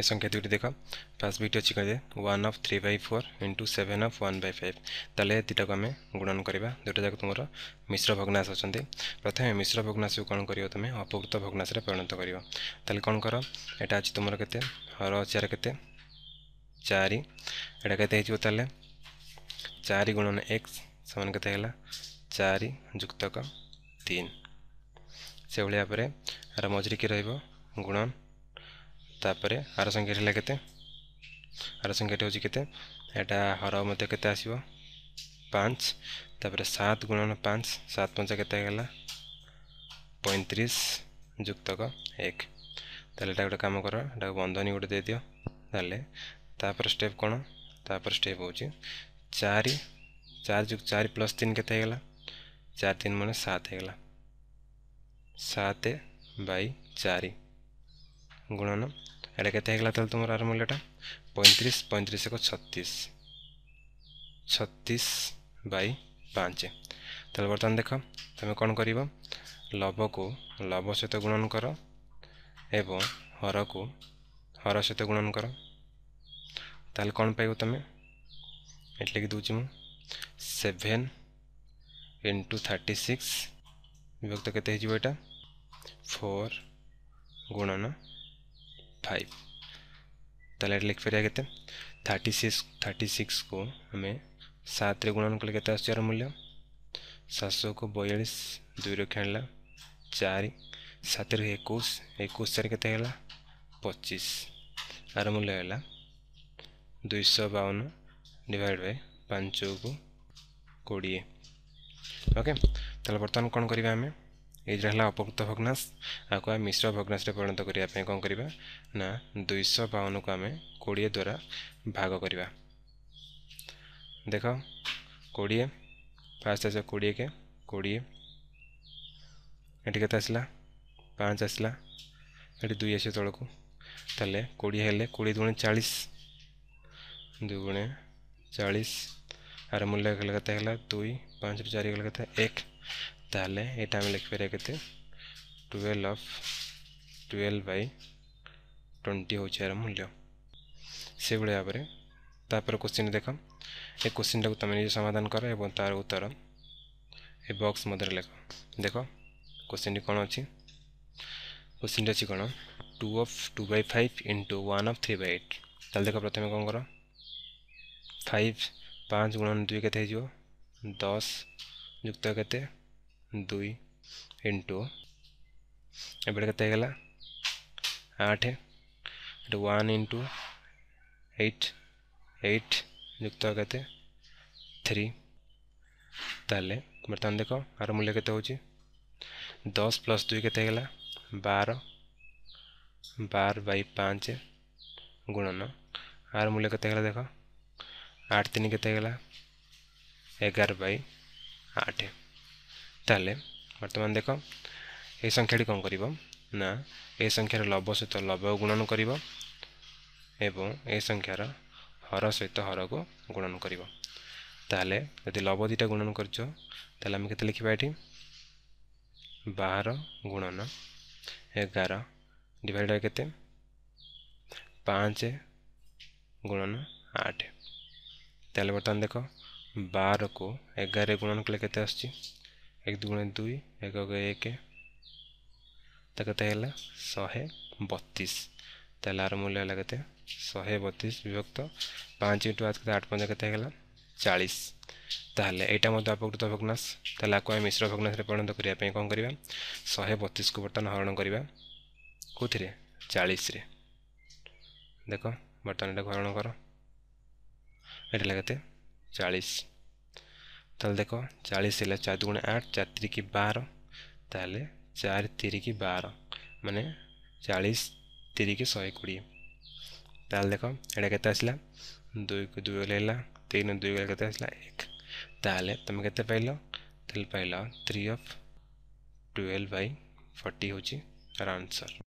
संख्या ये देख फास्ट बीट अच्छी कहते one of three by four into seven of one by five तेल को आम गुणन करवा दुटा जाक तुम मिश्र भग्नाश अच्छा प्रथम मिश्र भग्नाश को कौन कर तुम अपकृत भग्नाश परिणत कर कौन कर यहाँ अच्छी तुम के हर चार के चार यहाँ के चार गुणन एक्स सामान के चार जुक्तक तीन से भाया आर मझे रुणन तापर आर संख्या के संख्या होता हर मत के पाँच तापर सात गुणन पाँच सात पंचा के पैंतीस जुक्तक एक तेलटा गोटे कम कर बंधनी गोटे दे दिखे स्टेप कौन तापर स्टेप हो चार चार चार प्लस तीन के चार तीन मैंने सात हो सत बारि गुणन एटा के तुम मूल्यटा पैंतीस पैंतीस एक छत्तीस छत्तीस बै पाँच तेल बर्तमान देख तुम कौन कर लब को लब सहित गुणन कर एवं हर को हर सहित गुणन कर ताले कौन पाइब तुम ये लिख दूँ मुझे सेभेन इंटु थर्टी सिक्स विभक्त के फोर गुणन फाइव तेल लिख फिर के थर्टी सिक्स थर्टी सिक्स को आम सात गुणन कले के आसार मूल्य सौ को बयालीस दुई रक्षा है चार सात एक एक चार के पचीस आर मूल्य है दुईश बावन डिवाइड बाय पांच को कोड़े ओके बर्तमान कौन करें एज 3.5 ভগ্নাংশ আকো মিশ্র ভগ্নাংশ তে পৰ্যন্ত কৰি আপে কোন কৰিবা না 252 কো আমি 20 দ্বারা ভাগ কৰিবো দেখো 20 ফাৰতে 20 কে 20 এটিকতে আছলা 5 আছলা এডি 2 এছে তলক তলে 20 হেলে 20 গুণ 40 2 গুণ 40 আৰু মূল্য কলকতে হলা 2 5 ৰ 4 কলকতে 1 ताले ये मैं लिख पे रखे थे twelve of twelve by twenty हो चाहे मूल्य से बड़े आपरे तापर क्वेश्चन देखा ये क्वेश्चन लगो तमें जो समाधान करो ये बोलता है उत्तर ये बॉक्स मदर लगा देखो क्वेश्चन ये कौन हो ची क्वेश्चन जो ची कौन two of two by five into one of three by eight तल देखो प्रथम कौन करो फाइव पांच गुणन दो के थे जो दस युक्त के थे दुई इंटु एपटे कतला आठ तो वन इंटु एट एट युक्त के थ्री ताले बर्तमान देख आर मूल्य के दस प्लस दुई के बार बार बै पाँच गुणन आर मूल्य के देख आठ तीन के एगार बै आठ ତାହେଲେ ବର୍ତ୍ତମାନ ଦେଖ ଏ ସଂଖ୍ୟାଟି କ'ଣ କରିବ ନା ଏ ସଂଖ୍ୟାର ଲବ ସହିତ ଲବ ଗୁଣନ କରିବ ଏବଂ ଏ ସଂଖ୍ୟାର ହର ସହିତ ହରକୁ ଗୁଣନ କରିବ ତାହେଲେ ଯଦି ଲବ ଦୁଇଟା ଗୁଣନ କରିଛ ତାହେଲେ ଆମେ କେତେ ଲେଖିବା ଏଠି ବାର ଗୁଣନ ଏଗାର ଡିଭାଇଡ଼ ବାଇ କେତେ ପାଞ୍ଚ ଗୁଣନ ଆଠ ତାହେଲେ ବର୍ତ୍ତମାନ ଦେଖ ବାରକୁ ଏଗାରରେ ଗୁଣନ କଲେ କେତେ ଆସୁଛି এক দুগুণে দুই একক এক তা কত হল শহে বত্রিশ তাহলে আর মূল্য হল কত শহে বত্রিশ বিভক্ত পাঁচ ইন্টু আজ কত আট পঞ্চা কত হয়ে গেল চাশ তাহলে এইটা মধ্যে অপকৃত ভগ্নাশ তাহলে আকু আমি মিশ্র ভগ্নাশে পরিণত করা কম করা শহে বত্রিশকু বর্তমান হরণ করা কোথায় চাশে দেখ বর্তমান এটা হরণ কর এটা লাগে চাশ ताल देख चालीस है चार दुगुण आठ चार तीन बार ताल चार तीन बार मान चालीस तीन शहे कोड़े ताल देख एटा के आसला दुई को दुई गल तीन दुई गल के एक ताल तुम के पाइल three of twelve by forty हूँ आंसर